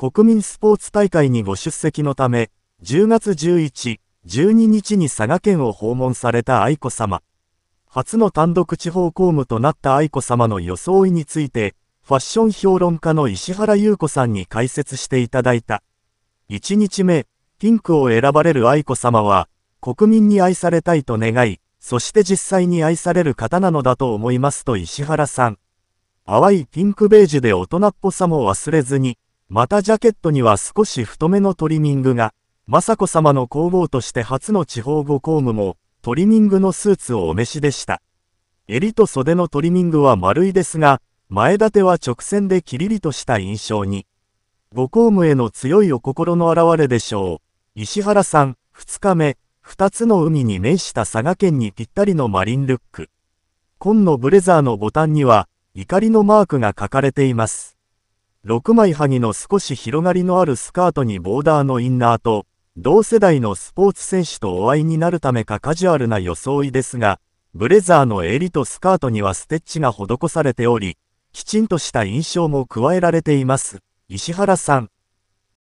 国民スポーツ大会にご出席のため、10月11、12日に佐賀県を訪問された愛子さま。初の単独地方公務となった愛子さまの装いについて、ファッション評論家の石原優子さんに解説していただいた。1日目、ピンクを選ばれる愛子さまは、国民に愛されたいと願い、そして実際に愛される方なのだと思いますと石原さん。淡いピンクベージュで大人っぽさも忘れずに、またジャケットには少し太めのトリミングが、雅子さまの皇后として初の地方ご公務も、トリミングのスーツをお召しでした。襟と袖のトリミングは丸いですが、前立ては直線でキリリとした印象に。ご公務への強いお心の表れでしょう。石原さん、2日目、2つの海に面した佐賀県にぴったりのマリンルック。紺のブレザーのボタンには、怒りのマークが書かれています。6枚はぎの少し広がりのあるスカートにボーダーのインナーと、同世代のスポーツ選手とお会いになるためかカジュアルな装いですが、ブレザーの襟とスカートにはステッチが施されており、きちんとした印象も加えられています。石原さん。